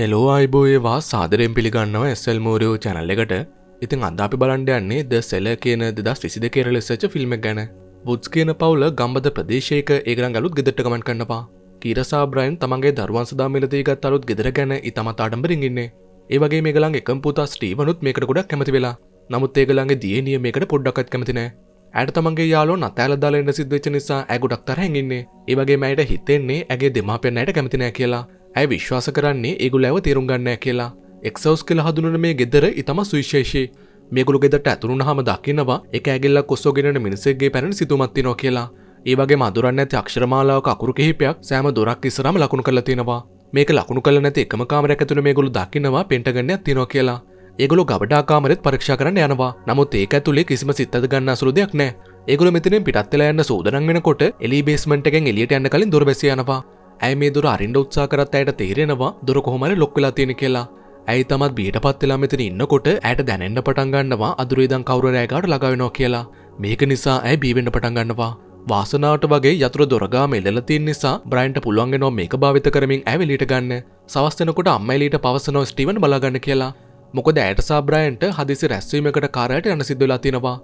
Hello අයිබෝඒවා සාදරෙන් පිළිගන්නව ඇස්සල් මෝරයෝ channel එකට ඉතින් අද අපි බලන්ඩ යන්නේ ද සෙල කියන දෙදස් විසිද කෙරල සච ෆිල්ම් ගැන බුද් කියන පවුල ගම්බද ප්‍රදේශයක ඒගරන් ගලුත් ගෙදට කමන් කන්නවා කීරසා බ්‍රයින් තමන්ගේ දරුවන් සදා මිලදීගත් අලුත් ගෙදර ගැන ඉතමත් ආඩම්බරින්ගන්නේ ඒවගේ මේගලන් එකම් පුතා ස්ටීවනුත් මේකට ගොඩක් කැමති වෙලා නමුත් ඒගලන්ගේ දියනිය මේකට පොඩ්ඩක්ත් කැමතිනෑ ඇයට තමන්ගේ යාලෝ නතෑල දාලන්න සිද්වෙච්ච නිසා ඇගුඩක් තර හැඟින්නේ ඒවගේ මෑයට හිතෙන්නේ ඇගේ දෙමාපෙන් අයට කැමතිනෑ කියලා ඇය විශ්වාස කරන්නේ ඒගුල ඇව තේරුම් ගන්න කියලා එක්සවස් කියල හඳුනන මේ ගෙදර ඉතම සුවිශේෂී මේගුළු ගෙදට ඇතුරුණ හම දකිනවා එක ඇගෙල්ල කොස්සෝගෙනන මිනිසෙක්ගේ පැරණ සිතුමත්තිනෝ කියලා ඒවගේ මදුරන්න ඇති අක්ෂරමාලාවක අකුරු කිහිපයක් සෑම දොරක් ඉස්සරම ලකුණු කළ තියෙනවා මේක ලකුණු කල නැති එකම කාමරයක් ඇතුළ මේගොලු දකින්නවා පෙන්ටගන්න තිනෝ කියලා ඒගොලු ගබඩා කාමරෙත් පරීක්ෂා කරන්න යනවා නමුත් ඒක ඇතුලේ කිසිම සිත්තද ගන්න අසුරු දෙයක් නෑ ඒගොලු මෙතනින් පිටත් වෙලා යන්න සූදානම් වෙනකොට එලි බේස්මන්ට් එකෙන් එළියට යන්න කලින් දොර බැසිය යනවා ඇයි මේ දුර අරින්ඩ උත්සා කරත් ඇයට තේරෙනවා දුර කොහොමරි ලොක්වෙලා තියෙන කියලා ඇයි තමත් බීට පත්වෙලා මෙතන ඉන්නකොට ඇයට දැනෙන්න්න පටන්ගන්නවා අදුරේදන් කවරරෑගාට ලගවෙනවා කියලා මේක නිසා ඇයි බීවෙන්න පටන්ගන්නවා වාසනාට වගේ යතුර දොරගාම එල්ලතින් නිසා බ්‍රයින්ට පුළුවන්ගෙනෝ මේක භාවිත කරමින් ඇවිලිට ගන්න සවස්තනකොට අම්මයිලීට පවසනෝ ස්ටිවන් බලගන්න කියලා මොකද ඇයට සාබ්‍රයින්ට හදිසි රැස්වීමකට කාරයට යන සිද්ධලා තිනවා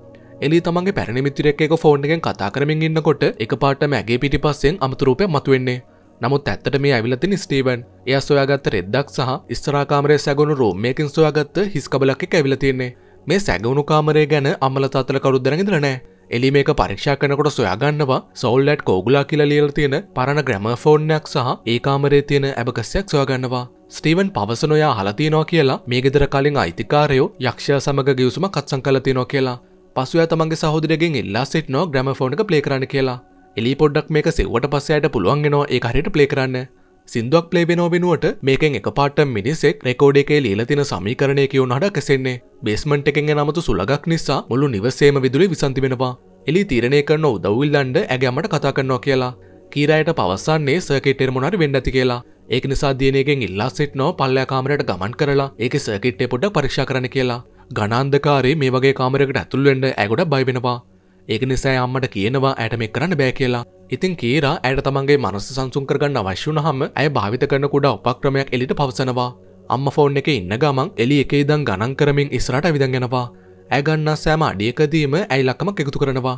එලි තමන්ගේ පැරණිමිතිරෙක් එක ෆෝන් එකෙන් කතා කරමින් ඉන්නකොට එක පාට මැගේ පිටි පස්සෙන් අමතුරූපය මතුවෙන්නේ නමුත් ඇත්තට මේ ඇවිලතින ස්ටීවන් එය සොයාගත්ත රෙද්දක් සහ ස්තරාකාමරය සැගුණු රෝම්මයකින් සොයාගත්ත හිස්කබලක්ක ඇවිලතින්නේ මේ සැගුණු කාමරය ගැන අමලතාතල කරුද්දරගෙදරනෑ එලි මේක පරීක්ෂා කනකොට සොයාගන්නවා සවල්ලට් කෝගුලා කියලා ලියල තියෙන පරණ ග්‍රැම ෆෝන්නයක් සහ ඒ කාමරේ තියෙන ඇබකස්සයක් සොයාගන්නවා ස්ටීවන් පවසනොයා හලතියනවා කියලා මේ ගෙදර කලින් අයිතිකාරයෝ යක්ෂයා සමඟ ගියවසුම කත්සං කලතියනවා කියලා පසුය තමන්ගේ සහෝදරගෙන් ඉල්ලා සිට්නෝ ග්‍රම ෆෝන එක ප්ලේ කරන්න කියලා එලි පොඩ්ඩක් මේක සෙව්වට පස්සයට පුළුවන් එනවා ඒ හරියට ප්ලේ කරන්න සිින්දුවක් ප්ලේබෙනෝ වෙනුවට මේකෙන් එක පාට මිනිසෙක් රෙකෝඩ එකේ ලීලතින සමීකරණය කියවුනට කැසෙන්නේ බේස්මන්ට් එකෙන් නමතු සුළගක් නිසා මුළු නිවසේම විදුලි විසන්තිමෙනවා එලි තීරණය කරන උදව්විල්ලන්ඩ ඇගැමට කතා කරනවා කියලා කීරයට පවසන්නේ සර්කෙටෙර්මුණට වෙන්නඇති කියලා ඒක නිසා දියනයගෙන් ඉල්ලා සිට්නෝ පල්ලයා කාමරයට ගමන් කරලා ඒක සර්කිට්ටේ පොඩ පරික්ෂ කරන කියලා ගණන්දකාරේ මේ වගේ කාමරකට ඇතුල්වෙන්න ඇගොඩ බයිවෙනවා ඒක නිසා අම්මට කියනවා ඇයට මේ කරන්න බෑ කියලා ඉතින් කීරා ඇයට තමන්ගේ මනස සංසුන් කරගන්න අවශ්‍ය වුණහම ඇය භාවිත කරන කුඩා උපක්‍රමයක් එලිට පවසනවා අම්ම ෆෝන් එක ඉන්න ගමන් එලි එකේ දං ගණන් කරමින් ඉස්රට විදගෙනවා. ඇගන්නා සෑම අඩියකදීම ඇයි ලක්කමක් එකතු කරනවා.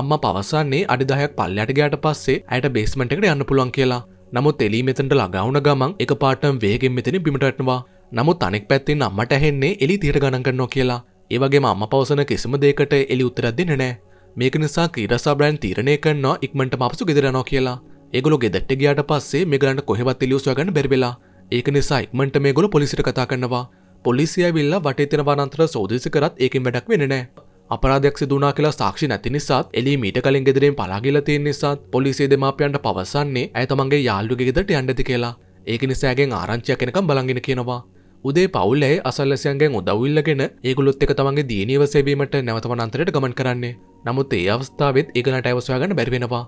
අම්ම පවසන්නේ අඩිදායක් පල්ලට ගෑට පස්සේ ඇයට බේස්මට එකට යන්න පුළුවන් කියලා. නමුත් එලි මෙතට ලගවුන ගමන් එක පාටම් වේගෙන් මෙතන බිමටටනවා. නමුත් අනෙක් පැත්තින් අම්මට ඇහෙන්නේ එලි තීර ගණන් කරනවා කියලා. ඒවගේ අම්ම පවසන කිසිම දෙකට එලි උත්තරද දෙන්නේ නෑ. මේක නිසා ක්‍රීඩසා බ්‍රෑන් තීරණය කරනවා ඉක්මට මපසු ගෙදරනවා කියලා ඒගොලු ගෙදට්ට ගියාට පස්සේ මේගලන්ට කොහෙවත් එලියුස්වගන්න බැරිවෙලා ඒක නිසා ඉක්මට මේගොලු පොලිසිට කතා කරනවා පොලිසිය විල්ලා වටේතන වනන්තර සෝදිසි කරත් ඒකින් වැඩක් වෙනනෑ අපරාධයක් සිදුනා කියලා සාක්ෂි නැති නිසාත් එලි මීට කලින් ගෙදරෙන් පලාගිල තියෙන් නිසාත් පොලිසිේ දෙමාපියන්ට පවසන්නේ ඇය තමන්ගේ යාල්ලුගේ ගෙදට යන්ඩති කියලා ඒක නිසෑගෙන් ආරංචයක් කෙනකම් බලගෙන කියනවා උදේ පවුල්ලේ අසල්ලසියන්ගෙන් උදවල්ලගෙන ඒගුලොත් එක තමන්ගේ දීනීව සේවීමට නැවතවනන්තරයට ගමන් කරන්නේ නමුත් ඒ අවස්ථාවත් ඒගලට ඇවසයාගන්න බැරිවෙනවා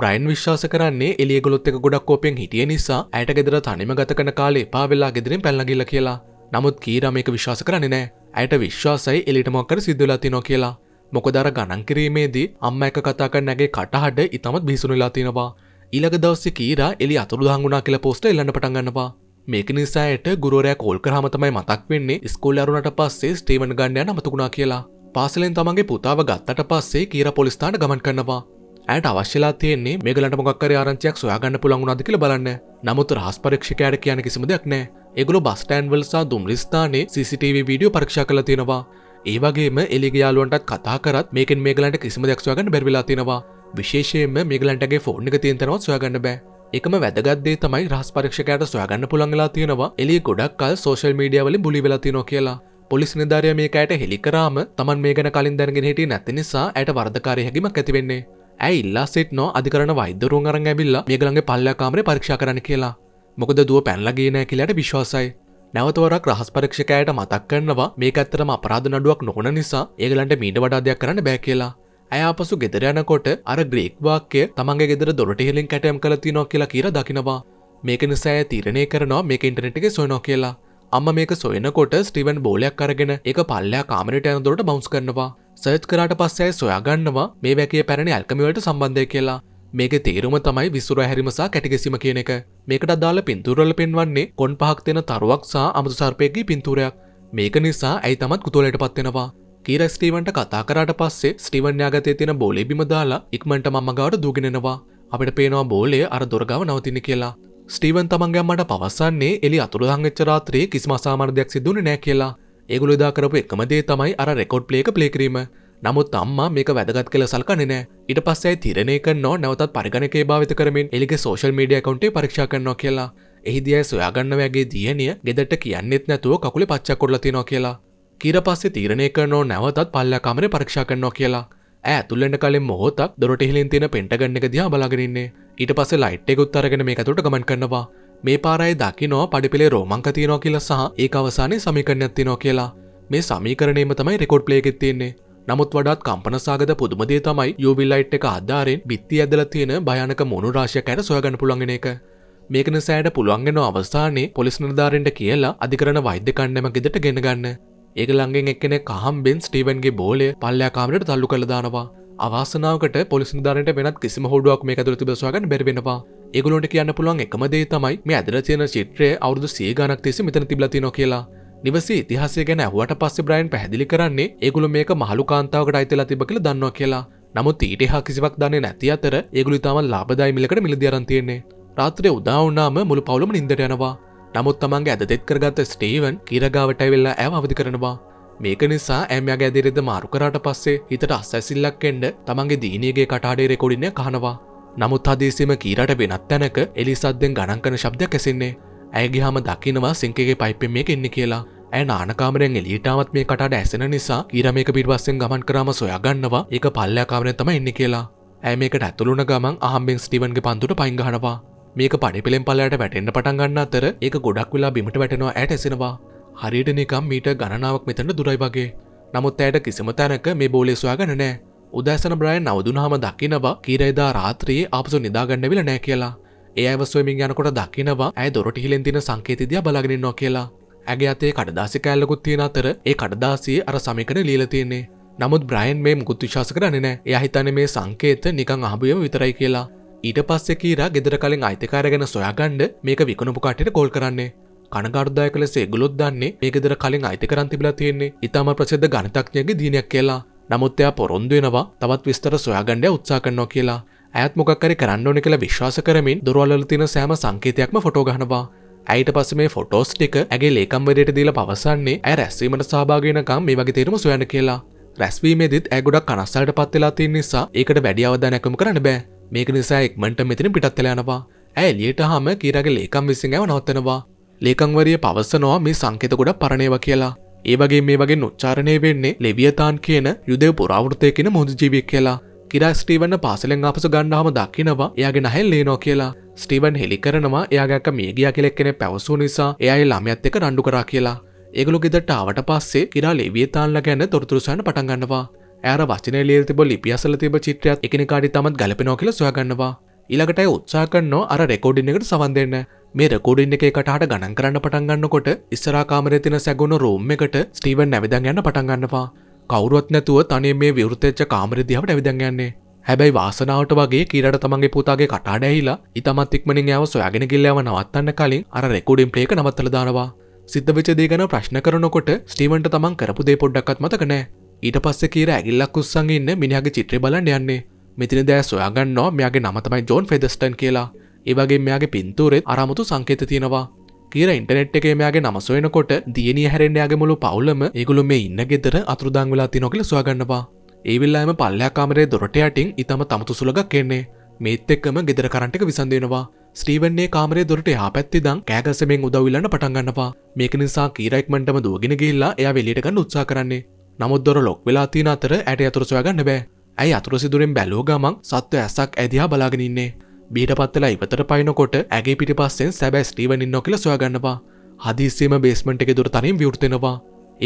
බ්‍රයින් විශ්වාස කරන්නේ එලියගොත් එක ගොඩක් කෝපෙන් හිටිය නිසා ඇයට ගෙදර තනිම ගත කන කාලේ පාවෙල්ලා ගෙදරින් පැල්ලගිල්ල කියලා නමුත් කීරමයක විශ්වාස කරන්නේ නෑ ඇයට විශ්වාසයි එලිටමොක්කර සිද්ධලා තිනෝ කියලා මොකදර ගණන්කිරීමේදී අම්ම එක කතා කරන්නගේ කටහඩ ඉතමත් බිසුනුලා තිනවා ඊළඟ දවස්සේ කීරා එලි අතුරු දහංගුණා කියලා පෝස්ට එල්ලන්න පටන් ගන්නවා මේක නිසායට ගුරුවරයා කෝල් කරාම තමයි මතක් වෙන්නේ ස්කෝල් අරුණට පස්සේ ස්ටීවන් ගන්න යන අමතකුණා කියලා පාසලෙන් තමන්ගේ පුතාව ගත්තට පස්සේ කීර පොලිස්ථාන ගමන් කරනවා. ඇයට අවශ්‍යලා තියෙන්නේ මේ ගලට මොක්කර ආරංචයක් සොයාගන්න පුළුවන් වුණාද කියලා බලන්න. නමුත් රහස් පරීක්ෂකයාට කියන කිසිම දෙයක් නැහැ. ඒගොල්ලෝ බස් ස්ටෑන්ඩ්වල සහ දුම්රිය ස්ථානයේ CCTV වීඩියෝ පරීක්ෂා කළා තියෙනවා. ඒ වගේම එලිගේ යාළුවන්ටත් කතා කරත් මේකෙන් මේගලන්ට කිසිම දෙයක් සොයාගන්න බැරි වෙලා තියෙනවා. විශේෂයෙන්ම මේගලන්ටගේ ෆෝන් එක තියෙන තැනවත් සොයාගන්න බෑ. එකම වැදගත්දේ තමයි රහස් පරක්ෂකයට සොයාගන්න පුළන්ගලා තියෙනවා එලි ගොඩක් කල් සෝශල් මීඩියවලින් බුලි වෙලා තිනෝ කියලා පොලිස් නිධාරය මේකයට හෙළිකරාම තමන් මේ ගැන කලින් දැනගෙන හිටිය නැති නිසා ඇයට වර්ධකාරය හැකිීමක් ඇතිවෙන්නේ ඇයි ඉල්ලා සිට්නෝ අධිකරන වෛද්‍යරුන් අරන් ඇබිල්ලා මේගලගේ පල්ලකාමරය පරීක්ෂා කරන කියලා මොකද දුව පැල්ලගේ නෑ කියලට විශ්වාසයි නැවතවරක් රහස් පරක්ෂකයට මතක් කරනවා මේ ඇත්තරම අපරාධ නඩුවක් නොන නිසා ඒගලන්ට මීට වඩාදයක් කරන්න බෑ කියලා. ඇයාපසු ගෙදරයනකොට අර ග්‍රීක් වාක්‍ය තමන්ගේ ගෙදර දොරටහිලින් කැටයම් කළ තිනෝ කියලා කියර දකිනවා. මේක නිසා තීරණය කරනවා මේක ඉන්ටනෙට් එක සොයනෝ කියලා. අම්ම මේක සොයනකොට ස්ටිවන් බෝලයක් අරගෙන එක පල්ලයා කාමරට යනදොට බෞන්ස් කරනවා සර්ච් කරාට පස්සයි සොයාගන්නවා මේ වැකේ පැරණි ඇල්කමිවලට සම්බන්ධය කියලා මේක තේරුම තමයි විසුර හැරිමසා කැටිගෙසීම කියන එක මේකට අදාළ පින්තුරල පෙන්වන්නේ කොන් පහක්තියෙන තරුවක් සහ අමතු සර්පයකි පින්තුරයක් මේක නිසා ඇයි තමත් කුතුලට පත්වෙනවා කීර ස්ටීවන්ට කතා කරාට පස්සේ ස්ටිවන් යාගතය තියෙන බෝලේ බිම දාලා ඉක්මට මම්මගාවට දුගෙනෙනවා අපිට පේනවා බෝලය අර දොරගාව නවතින කියලා ස්ටීවන් තමන්ගම්මට පවසන්නේ එලි අතුර හංගච්චරාත්‍රයේ කිසිම අසාමාර්ධයක් සිදුවන නෑ කියලා ඒගොලු දා කරපු එකම දේ තමයි අර රෙකෝඩ් ප්ලේක ප්ලේ කිරීම නමුත් අම්මා මේක වැදගත් කළ සල්කන්නේ නෑ ඊට පස්සේ තිරණය කරනවා නැවතත් පරිගණකේ භාවිත කරමින් එලිගේ සෝෂල් මීඩියා account පරීක්ෂා කරනවා කියලා එහිදී අය සොයාගන්න ඔයාගේ දියණිය ගෙදරට කියන්නෙත් නැතුව කකුලේ පච්චක් කොටලා තියනවා කියලා කීර පස්සේ තීරණය කරනවා නැවතත් පල්ලා කාමරේ පරීක්ෂා කරනවා කියලා ඇතුල්ලට කලින් මොහොතක් දොරට හිලින් තියෙන පෙන්ටගන්න එක දිහා බලාගෙනන්නේ ඊට පස ලයිට්ෙකුත් අරගෙන මේ තුට ගමන් කරනවා මේ පාරයි දකිනෝ පඩිපිලේ රෝමංක තියනෝ කියල සහ ඒ අවසානය සමිකරණ ඇතිනෝ කියලා මේ සමීකරණයම තමයි රෙකෝඩ් ප්ලේගෙත් තියෙන්නේ නමුත් වඩත් කම්පනසාගත පුදුමදේ තමයි යුවිල්ලයිට් එක අධාරෙන් බිත්ති ඇදල තියෙන භයනක මොනුරාශය කැන සොයගන්න පුළන්ගෙන එක මේකන සෑට පුළුවන්ගෙන අවස්ථානයේ පොලිස් නිර්ධාරෙන්ට කියලා අධිකරන වෛද්‍ය කණ්ඩම ගෙදට ගෙනගන්න ඒගලංගෙන් එක්කෙන කහම්බෙන් ස්ටීවන්ගේ බෝලය පල්ලයා කාමරට තල්ලු කළදානවා අවාසනාවට පොලිසි ධාරට වෙනත් කිසිම හොඩුවක් මේ ඇතුළ තිබසවාගන්න බැරිවෙනවා ඒගොලොට කියන්න පුළුවන් එකමදේ තමයි මේ ඇදල චයන චිත්‍රය අවුදු සේ ගනක් තිෙස මෙතන තිබලතිනො කියලා නිවසේ ඉතිහාසය ගැන ඇහුවට පස්සේ බ්‍රයින් පැහැදිලි කරන්නේ ඒගොලු මේක මහලු කාන්තාවකට අයිතලා තිබ කියලා දන්නවා කියලා. නමුත් ඊට එහා කිසිවක් දන්නේ නැති අතර ඒගොලු තාම ලාභදායි මිලකට මිලදී අරන් තියෙන්නේ. රාත්‍රියේ උදා වුණාම මුළු පවුලම නිින්දට යනවා. නමුත් තමන්ගේ ඇද දෙත් කරගත්ත ස්ටීවන් කිරගාවට ඇවිල්ලා ඇව අවදි කරනවා. මේක නිසා ඇමයා ගැදිරෙද මාරු කරාට පස්සේ හිතට අස්සැසිල්ලක් එන්න තමන්ගේ දීනියගේ කටාඩේ රෙකොඩින්න කහනවා. නමුත් හදේසිම කීරට වෙනත් තැනක එලිසද්දෙන් ගණන්කන ශබ්දයක් ඇසෙන්නේ. ඇයගිහාම දකිනවා සිංකගේ පයිපෙන් මේක එන්නේ කියලා. ඇ නානකාමරෙන් එලියටාවත් මේ කටට ඇසෙන නිසා ඊර මේක පිටවස්සෙන් ගමන් කරාම සොයාගන්නවා ඒක පල්ලයාකාමරෙන් තම එන්නේ කියලා. ඇ මේකට ඇතුළුන ගමන් අහම්බෙන් ස්ටිවන්ගේ පන්තුට පයිංගහනවා මේක පඩිපිලෙන් පල්ලයට වැටෙන්න්න පටන් ගන්න අතර ඒක ගොඩක් වෙලා බිමට වැටෙනවා ඇටසෙනවා හරියට නිකම් මීට ගණනාවක් මෙතන දුරයි වගේ නමුත් ඇයට කිසිම තැනක මේ බෝලේ සොයාගන්න නෑ උදෑසන බ්‍රයන් නවදුනහම දකිනවා කීරයිදා රාත්‍රියේ ආපසු නිදාගන්නවිල නෑ කියලා ඒ ඇව ස්වමින් යනකොට දකිනවා ඇය දොරට හිලෙන් තින සංකේතිදිය බලාගෙනන්නවා කියලා ඇගේ අතේ කඩදාසි කෑල්ලකුත් තියෙන අතර ඒ කඩදාසිය අර සමිකන ලීල තියෙන්නේ නමුත් බ්‍රයින් මේ මුකුත් විශාස කරන්නේ නෑ එයා හිතන්නේ මේ සංකේත නිකන් අහඹුවම විතරයි කියලා ඊට පස්සේ කීරා ගෙදර කලින් අයිතිකාරය ගැන සොයාගන්න මේක විකුණපු කටට කෝල් කරන්නේ කනගර්දායක ලෙස ගොලොත් දන්නේ මේ ගෙදර කලින් අයිති කරන් තිබිලා තියෙන්නේ ඉතාම ප්‍රසිද්ධ ගණතඥගේ දීනයක් කියලා නමුත් එයා පොරොන්දු වෙනවා තවත් විස්තර සොයාගන්න උත්සාහ කරනවා කියලා ඇත් මොකක්කරි කරන්න ඕන කියලා විශ්වාස කරමින් දොරවල්වල තියෙන සෑම සංකේතයක්ම ෆොටෝ ගන්නවා ඇයට පස මේ ෆොටෝස් ටික ඇගේ ලේකම්වරයට දීල පවසන්නේ ඇ රැස්වීමට සභාගෙනකම් මේ වගේ තේරම සොයන කියලා රැස්වීමේදත් ඇගොඩක් කනස්සල්ට පත්වෙලා තින් නිසා ඒකට වැඩියාවද නැකම කරන්න බෑ මේක නිසා එක්මට මෙතින පිටත්වෙලානවා ඇ ලියට හම කියරගේ ලේකම් විසිංහව නොත්තනවා ලේකංවරිය පවස්සනවා මේ සංකෙත ගොඩ පරණයව කියලා ඒවගේ මේ වගේ නොච්චාරණය වෙන්නේ ලෙවියතාන් කියන යුදෙව පුරාවෘතය කියෙන මුොද ජීවික් කියලා කිරා ස්ටීවන්න පාසලෙන් අපස ගණ්ඩාම දක්කිනවා යාගේ නැහැල් ලේනෝ කියලා ස්ටීවන් හෙළි කරනවා එයාගැක මේගිය කෙලෙක් කෙනෙ පැවසු නිසා එයයි ළමයත් එක රණ්ඩු කරා කියලා ඒගොලු ගෙදට ආවට පස්සේ කිරා ලෙවියතාන්ල ගැන තොරතුරුසයන පටන්ගන්නවා ඇර වචනය ලේ තිබ ලිපියසල තිබ චිත්‍රයත් එකනකාඩි තමත් ගලපෙනෝ කියල සොයාගන්නවා ඊළඟටයි උත්සා කන්නෝ අර රෙකෝඩින් එකට සවන්දන්න මේ රෙකෝඩින් එක එකටහට ගණන් කරන්න පටන් ගන්නකොට ඉස්සරහා කාමරේ තියෙන සැගුණ රූම් එකට ස්ටීවන් නැවිදන් යන්න පටන් ගන්නවා. කවුරුවත් නැතුව තනිය මේ විවෘතෙච්ච කාමරේ දිහාට නැවිදන් යන්නේ. හැබැයි වාසනාවට වගේ කීරට තමන්ගේ පුතාගේ කටාඩ ඇහිලා ඉතමත් ඉක්මනින් යව සොයාගෙන ගිල්ලව නවත්තන්න කලින් අර රෙකෝඩින් ප්ලේ එක නවත්තලා දානවා. සිද්ධ වෙච්ච දේ ගැන ප්‍රශ්න කරනකොට ස්ටීවන්ට තමන් කරපු දේ පොඩ්ඩක්වත් මතක නැහැ. ඊට පස්සේ කීර ඇගිල්ලක් උස්සන් ඉන්න මිනිහාගේ චිත්‍රය බලන්න යන්නේ. මෙතන දැස් සොයාගන්නවා මෙයාගේ නම තමයි ජෝන් ෆෙදර්ස්ටන් කියලා. ඒවගේ මෙයාගේ පින්තූරෙත් අරමුතු සංකේත තියෙනවා කියර ඉන්ටනෙට් එක මෙයාගේ නමසුවෙනකොට දියනිය හැරෙන්යාගේ මුළු පවුලම ඒගුළු මේ ඉන්න ගෙදර අතුරුදං වෙලා තිනොකල සොයාගන්නවා ඒවිල්ලාම පල්ලයාකාමරේ දොරටයටින් ඉතම තමතු සුළගක් කෙන්නේ මේත් එක්කම ගෙදර කරන්ට එක විසඳෙනවා ස්ට්‍රීවන්නේ කාමරේ දොරට යා පැත්ති දං කෑගසමෙන් උදවවිල්ලන්න පටන්ගන්නවා මේක නිසා කීරයික්මටම දුවගෙන ගිල්ලා එයා වෙලිටකන්න උත්සා කරන්නේ නමුත් දොර ලොක් වෙලා තින අතර ඇයට අතුර සොයාගන්න බෑ ඇයි අතුර සිදුරෙන් බැලෝ ගමන් සත්ව ඇසක් ඇදිහා බලාගෙනන්නේ බීට පත්වෙලා ඉවතට පයිනකොට ඇගේ පිටි පස්සෙන් සැබැ ස්ටීවනින් නොකල සොයගන්නවා හදිස්සීම බේස්මට එක දුර තනින් විවෘතෙනවා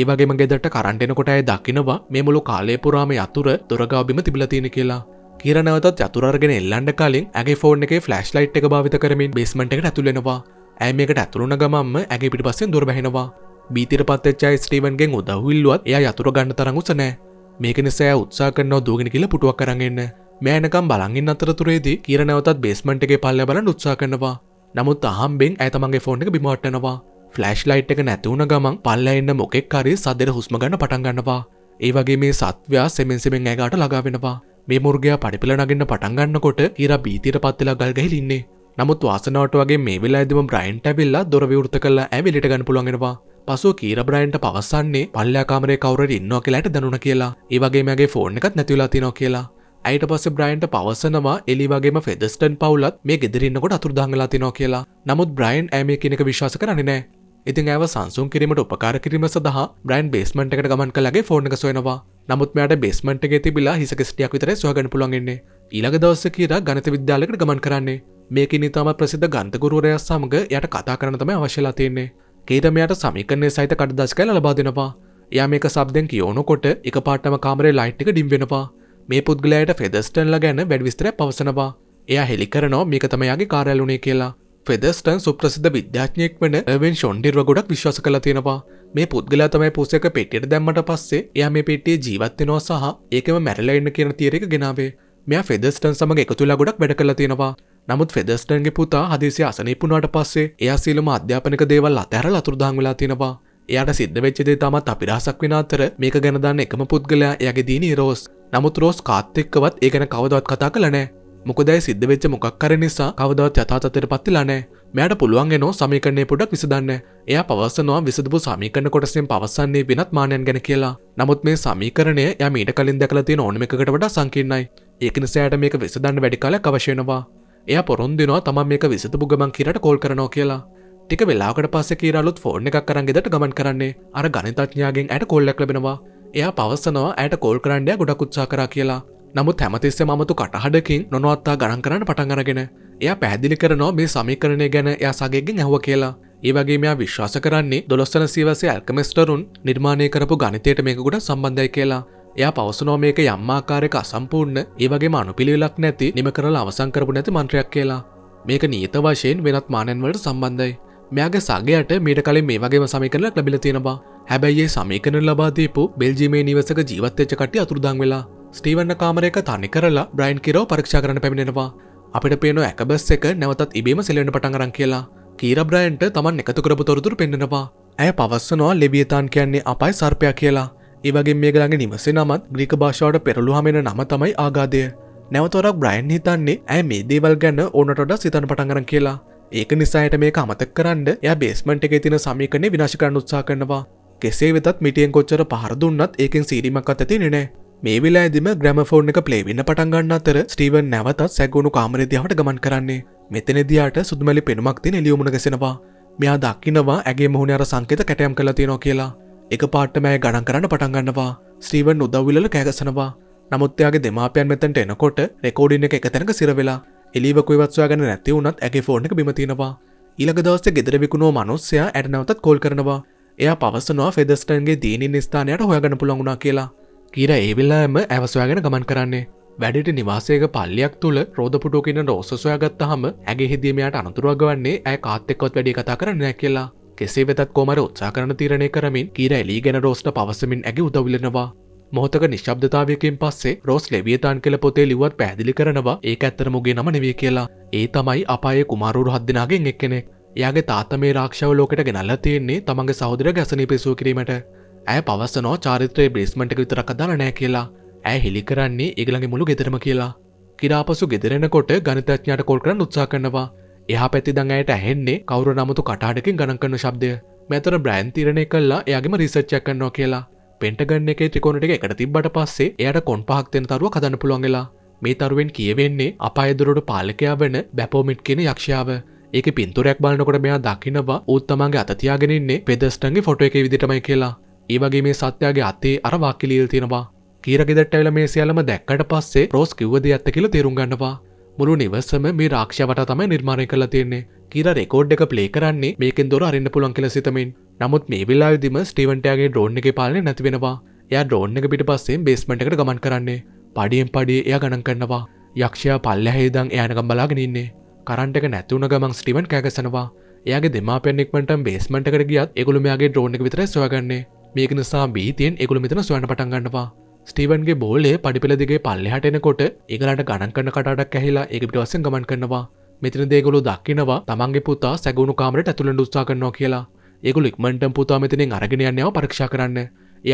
ඒවගේම ගෙදට කරන්ටෙනකොට අය දකිනවා මේ මුළු කාලය පුරාම අතුර දොරගාබිම තිබිලතියෙන කියලා කියරනවතත් චතුරගෙන එල්ලන්ඩ කාලින් ඇගේ ෆෝන් එක ෆලස්් ලයිට් එක භාවිත කරමින් බේස්මට එකට ඇතුලෙනවා ඇ මේකට ඇතුළුන ගමම ඇගේ පිටි පස්සෙන් දුරබැහෙනවා බීතර පත්තච්චයි ස්ටීවන්ගෙන් උදහවිල්ලුවත් එය අතුර ගන්න තරඟ උසනෑ මේක නිසෑ උත්සා කරනවා දෝගෙන කියල පුටුවක් කරගන්න මෑනකම් බලගින් අතරතුරේදී කියර නැවතත් බේස්මට එක පල්ල බල උත්සා කනවා නමුත් අහම්බෙන් ඇතමගේ ෆෝන් එක බිමට්ටනවා ෆලෑශ් ලයිට් එක නැතිවුණ ගමන් පල්ල එන්න මොකෙක්කාරි සදර හුස්මගන්න පටන්ගන්නවා ඒ වගේ මේ සත්වයා සෙමෙන්සිමෙන් ඇගට ලගාවෙනවා මේ මුර්ගයා පඩිපිල නගන්න පටන්ගන්නකොට ඉර බීතීර පත්වෙලා ගල්ගහිලින්නේ නමුත් වාසනාවට වගේ මේ වෙලා ඇදම බ්‍රයින්ට ඇවිල්ලා දොර විවෘත කලා ඇවිලිට ගන්න පුළුවන්ගෙනවා පසු කීර බ්‍රයින්ට පවසන්නේ පල්ලයාකාමරේ කවුරට ඉන්නවා කියලාට දැනුන කියලා ඒවගේ මගේ ෆෝර්න එකත් නැතිවලා තිනෝ කියලා ඇයට පස බ්‍රයින්ට පවසනවා එලි වගේම ෆෙදස්ටන් පවුලත් මේ ගෙදරන්නකොට අතුරදාංගලා තිනෝ කියලා නමුත් බ්‍රයින් ඇම කෙනෙක විශ්වාස කරන්නේ ඉතින් ඇව සංසුන් කිරීමට උපකාර කිරීම සඳහා බ්‍රයින් බේස්මට එකට ගමන් කලගේ ෆෝර්ණක සොයනවා නමුත් මෙයට බේස්මට්ගේ තිබිලා හිසකස්ටියක් විතර සොහගන පුළන්ගන්නේ ඊළඟ දවස කියර ගනත විද්‍යාලකට ගමන් කරන්නේ මේක නිතාම ප්‍රසිද්ධ ගන්තගුරුරය සමඟ යට කතා කරනතම අවශ්‍යලා තියෙන්නේ කේටමයට සමිකරන්නේ සහිත කඩදස් කෑ ලබා දෙෙනවා යා මේක සබ්දෙන් කියෝනකොට එක පාටම කාමරේ ලයිට්ික ඩිම්බෙනවා මේ පුද්ගලයට ෆෙදස්ටන්ල ගැන වැඩවිස්තර පවසනවා එය හෙළි කරනවා මේක තමයාගේ කාරැලුනේ කියලා ෆෙදස්ටන් සුප්‍රසිද විද්‍යාඥයෙක් වන වෙන් ෂොන්ඩිර්ව ගොඩක් විශ්වාස කළ තියෙනවා මේ පුද්ගලා තමයි පූසක පෙටියට දැම්මට පස්සේ එයා මේ පෙටියේ ජීවත්වෙනවා සහ ඒකම මැරලඉන්න කියන තියරෙක ගෙනාවේ මෙයා ෆෙදස්ටන් සමඟ එකතුලා ගොඩක් වැඩ කළ තියෙනවා නමුත් ෆෙදස්ටන්ගේ පුතා හදිසි අසනීපුුණාට පස්සේ එයා සීලම අධ්‍යාපනක දේවල් අතැර අතුරදාංවෙලා තියෙනවා එයට සිද්ධ වෙච්චදේ තමත් අපි රහසක් වෙන අතර මේක ගැන දන්න එකම පුද්ගලයා එයාගේ දිනී රෝස්. නමුත් රෝස් කාත් එක්කවත් ඒ ගැන කවදාවත් කතා කළා නැහැ. මොකදයි සිද්ධ වෙච්ච මොකක් කර නිසා කවදාවත් යථාතත්වයට පත් වෙලා නැහැ. මෙයාට පුළුවන් එනෝ සමීකරණය පොඩක් විසඳන්න. එයා පවසනවා විසඳපු සමීකරණ කොටසෙන් පවසන්නේ වෙනත් මානයන් ගැන කියලා. නමුත් මේ සමීකරණය යා මීට කලින් දැකලා තියෙන ඕනම එකකට වඩා සංකීර්ණයි. ඒක නිසා යාට මේක විසඳන්න වැඩි කාලයක් අවශ්‍ය වෙනවා. එයා පොරොන්දු වෙනවා තමන් මේක විසඳපු ගමන් කිරට කෝල් කරනවා කියලා. ටික වෙලාකට පස්සේ කියරලුත් ෆෝර්න් එකක් කරන්ගෙදට ගමන් කරන්නේ අර ගනිතඥයාගෙන් ඇයට කොල්ලක් ලැබෙනවා එයා පවස්සනවා ඇයට කෝල් කරන්ඩය ගොඩක් උත්සා කර කියලා නමුත් හැමතිස්සේ මතු කටහඩකින් නොනොත්තා ගණන් කරන්න පටන් අරගෙන එයා පැදිලි කරනවා මේ සමීකරණය ගැන එයා සගේගෙන් ඇහුව කියලා ඒවගේ මෙයා විශ්වාස කරන්නේ දොළොස්සන සීවසේ ඇල්කමස්ටරුන් නිර්මාණය කරපු ගනිතයට මේකුට සම්බන්ධයි කියලා එයා පවසනෝ මේක යම්මාකාරයක අසම්පූර්ණ ඒවගේ අනුපිළිවෙලක් නැති නිම කරලා අවසංකරපු නැති මන්ත්‍රයක් කියලා මේක නීත වශයෙන් වෙනත් මානන්වලට සම්බන්ධයි මෙයාගේ සගේයට මීට කලින් මේ වගේම සමීකරණයක් ලැබිලා තියෙනවා. හැබැයි ඒ සමීකරණ ලබා දීපු බෙල්ජියමේ නිවසක ජීවත් වෙච්ච කට්ටිය අතුරුදහන් වෙලා ස්ටීවන්න කාමරයක තනි කරලා බ්‍රයින් කිරෝ පරීක්ෂා කරන්න පැමිණෙනවා. අපිට පේනවා ඇකබස් එක නැවතත් ඉබේම සෙලෙන්න පටන් අරන් කියලා. කීර බ්‍රයන්ට Taman එකතු කරපු තොරතුරු පෙන්නනවා. ඇය පවස්සනවා ලෙබියතාන් කියන්නේ අපාය සර්පයා කියලා. ඒවගේ මේ ගළඟ නිවසේ නමත් ග්‍රීක භාෂාවට පෙරළු හමෙන නම තමයි ආගාදය. නැවතොරක් බ්‍රයින් හිතන්නේ ඇය මේ දේවල් ගැන ඕනටොඩ සිතන පටන් කරන් කියලා. ඒක නිසායට මේ අමතක් කරන්න ය බේස්මට එක තින සමීකන විනාශ කරන්න උත්සා කරනවා කෙසේ වෙතත් මිටියෙන් කොච්චර පහර දුන්නත් ඒකෙන් සීරීමක් අතති නනෑ මේ වෙලා ඇදිම ග්‍රමෆෝර්න් එක පලේවින්න පටන්ගන්න අතර ස්ටීවන් නැවතත් සැගුණු කාමරදිහට ගමන් කරන්නේ මෙතනදියාට සුදුමැලි පෙනුමක් තින එලියුමුණ ගැසෙනවා මෙයා දක්කිනවා ඇගේ මුහුණ අර සංකෙත කැටයම් කලා තියෙනවා කියලා එක පාට්ටමෑ ගණන් කරන්න පටන්ගන්නවා ස්ටීවන් උදව්විල කෑගසනවා නමුත්යාගේ දෙමාපයන් මෙතැට එනකොට රෙකෝඩින් එක තැනක සිරවෙලා එලිවකුවත්වා ගැන නැති වුනත් ඇගේ ෆෝර්න බිමතිනවා ඊළඟ දවස ගෙදර විකුණෝ මනුස්සයා ඇටනවතත් කොල් කරනවා එයා පවසනවා ෆෙදස්ටන්ගේ දීනින් ස්ථානයට හොයගන පුළොගුණා කියලා කියර ඒවිල්ලාම ඇවසොයාගෙන ගමන් කරන්නේ වැඩට නිවාසේක පල්ලියක් තුළ රෝධපුටෝකින රෝසසොයා ගත්තහම ඇගේ හිදීමයට අනතුරුවග වන්නේ ඇය කාත්තෙක්කොත් වැඩි කතා කරන කියලා කෙසේ වෙතත් කොමර උත්සා කරන තීරණය කරමින් කියර එලි ගැන රෝස්ට පවසමින් ඇගේ උදවිලෙනවා මොහොතක නිශ්බ්දතාවයකින් පස්සේ රෝස් ලෙවියතන් කළ පොතේ ලිවත් පැදිලි කරනවා ඒ ඇත්තරමගේ නම නෙවේ කියලා ඒ තමයි අපාය කුමාරුරු හද්දනාගෙන් එක්කෙනෙක් යාගේ තාත මේ රාක්ෂව ලෝකට ගෙනල්ල තියෙන්නේ තමගේ සෞදර ගැසනී පිසූ කිරීමට ඇය පවස්සනෝ චාරිත්‍රයේ බ්‍රේස්මට විතරක් දනනෑ කියලා ඇය හෙළි කරන්නේ ඒගළඟ මුළු ගෙතරම කියලා කිරාපසු ගෙදරෙනකොට ගනිතඥාට කොල් කරන්න උත්සා කරනවා එහා පැති දඟයට ඇහෙන්නේ කවරු නමුතු කටාඩකින් ගණන් කරන ශබ්දය මෙතර බ්‍රෑන් තිරණය කල්ලා එයාගේම රිසච්චයක් කරනවා කියලා පෙන්ටගන්න එක ත්‍රිකොණට එකට තිබ්බට පස්සේ එයට කොන් පහක්තෙන තරුව කදන්න පුළුවන්ගලා මේ තරුවෙන් කියවෙන්නේ අප අයදුරට පාලකයා වන බැපෝමිට් කියෙන යක්ෂාව ඒක පින්තුරයක් බලනකොට මෙයා දකිනවා උත්තමන්ගේ අතතියාගෙනන්නේ පෙදස්ටන්ගේ ෆොට එක විදිටමයි කියලා ඒවගේ මේ සත්‍යයාගේ අතේ අර වාකිලීල් තියෙනවා කීරගෙදටඇල මේ සියලම දැක්කට පස්සේ රෝස් කිව්වද ඇත්ත කියල තේරුම්ගන්නවා මුළු නිවසම මේ රාක්ෂවට තමයි නිර්මාණය කලා තියෙන්නේ කියර රෙකෝඩ් එක ප්ලේ කරන්නේ මේකෙන් දොර අරන්න පුළන් කියල සිතමින් නමුත් මේ වෙලාදිම ස්ටීවන්ටයාගේ ඩෝන් එක පාලනය නැතිවෙනවා යා ඩෝන් එක පිට පස්සේ බේස්මටකට ගමන් කරන්නේ පඩියෙන් පඩිය එය ගණන් කරනවා යක්ෂයා පල්ලහේදං එයානකම් බලාගෙනන්නේ කරන්ට එක නැතිවුණ ගමන් ස්ටිවන් කෑකසනවා එයාගේ දෙමාපෙන්ෙක්මට බේස්මටකට ගියත් එකුළුමයාගේ ඩෝන් එක විතර සොයගන්නේ මේක නිසා බීතියෙන් එකුළු මෙතන සොයන පටන් ගන්නවා ස්ටීවන්ගේ බෝලේ පඩිපෙළදිගේ පල්ලෙහටෙනකොට ඒගලට ගණන් කරන කටක් ඇහිලා ඒක පිටවසෙන් ගමන් කරනවා මෙතන දේගොලු දක්කිනවා තමන්ගේ පුතා සැගුණු කාමරට ඇතුළෙන් උත්සා කරනවා කියලා ඒක ලික්මටම් පුතා මෙතිනින් අරගෙන යන්නව පරක්ෂා කරන්න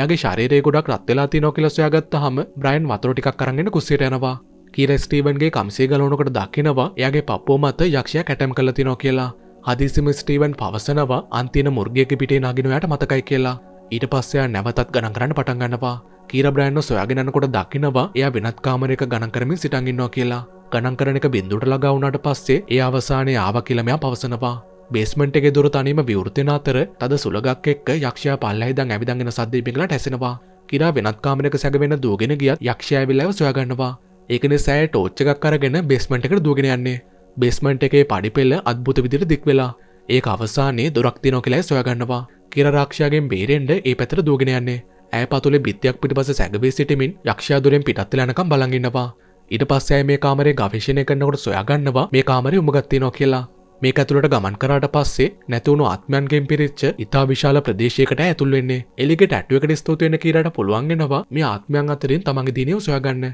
ඒගේ ශරීරය ගොඩක් රත්වෙලා තිනෝ කියලසොයාගත්ත හම බ්‍රයින් වතුර ටික් කරගෙන කුස්සිට යනවා කියර ස්ටීවන්ගේ කම්සේ ගලවනකට දකිනවා යාගේ පප්පෝ මත යක්ෂය කැටම් කල තිනෝ කියලා හදිසිම ස්ටීවන් පවසනවා අන්තින මුර්ගයක පිටේ නගෙනවයට මතකයි කියලා ඊට පස්සයා නැවතත් ගණන් කරන්න පටන්ගන්නවා කීර බ්‍රෑන්්ඩ සොයාගෙනනකොට දකිනවා එය වෙනත් කාමරයක ගණන්කරමින් සිටන්ගන්නවා කියලා ගණන් කරන එක බින්දුට ලගවුනට පස්සේ ඒ අවසානය ආව කියලමයා පවසනවා බේස්මට එක දුර තනීම විවෘතින අතර තද සුළගක් එක් යක්ෂය පල්ලහිදං ඇවිදගෙන සද්දීපිගලට හැසෙනවා කිරා වෙනත් කාමනක සැගවෙන දූගෙන ගියත් යක්ෂයවිල්ලව සොයාගන්නවා ඒකන සෑ ටෝච්චකක් අරගෙන බේස්මට එකට දූගෙන යන්නේ බේස්මට එකේ පඩිපෙල්ල අත්බුත විදිර දික්වෙලා ඒ අවසානයේ දොරක්තිනෝ කියලයි සොයාගන්නවා කිරරක්ෂයාගෙන් බේරෙන්ඩ ඒ පැතර දූගෙන යන්නේ ඇය පතුළේ බිත්තියක් පිටිපස සැඟවී සිටිමින් යක්ෂයාදුරෙන් පිටත්තිලනකම් බලඟන්නවා ඊට පස්සෑ මේ කාමරේ ගවේශණය කරනකොට සොයාගන්නවා මේ කාමරේ උමගත්තිනෝ කියලා මේ ඇතුළට ගමන් කරට පස්සේ නැතිවුණු ආත්මයන්ගෙන් පිරිච්ච ඉතා විශාල ප්‍රදේශයකට ඇතුළවෙන්නේ එලිගෙට ඇටුවකට ස්තුතියෙන කියරට පුළුවන්ගෙනවා මේ ආත්මයන් අතරින් තමන්ගේ දිනය සොයාගන්න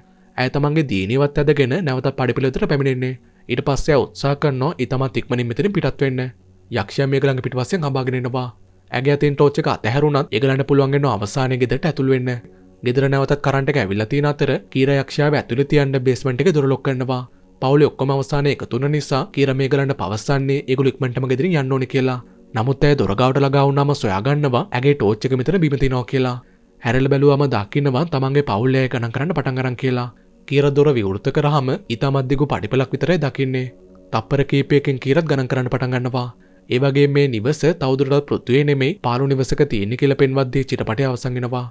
ඇතමන්ගේ දීනවත් ඇදගෙන නැවත පඩිපිලතර පැමිණෙන්නේ ඊට පස්සේ උත්සා කරනවා ඉතමත් ඉක්මනින් මෙතන පිටත්වෙන්න යක්ෂය මේ ගළඟ පිටිපස්සෙන් හබාගෙනවා ඇගේ අතින් ටෝච්චක අතහැරුණත් එගලන්න පුළුවන්ගෙන අවසානය ගෙදට ඇතුළුවෙන්න ගෙදර නැවතත් කරන්ට ඇවිල්ලතින අතර කීර යක්ෂාව ඇතුළ තියන්න බේස්මට එක දුරලොක්කන්නවා පවුල ඔක්කොම අවසානය එකතුන නිසා කියර මේ ගලන්ට පවස්සන්නේ ඒගුල ඉක්මටම ගෙදිරි යන්න ඕන කියලා නමුත් ඇය දොරගාවට ලගවුනම සොයාගන්නවා ඇගේ ටෝච්චක මෙතන බිමතිනෝ කියලා හැරල බැලුවම දකින්නවා තමන්ගේ පවුල්ලය ගණන් කරන්න පටන්ගරන් කියලා කියර දොර විවෘත කරහම ඉතාමද්දිකු පඩිපලක් විතරයි දකින්නේ. තප්පර කීපයකින් කියරත් ගණන් කරන්න පටන්ගන්නවා. ඒවගේ මේ නිවස තවදුරටත් පෘත්තුවේ නෙමේ පාලු නිවසක තියෙන්නේ කියල පෙන්වද්දී චිටපටය අවසඟෙනවා.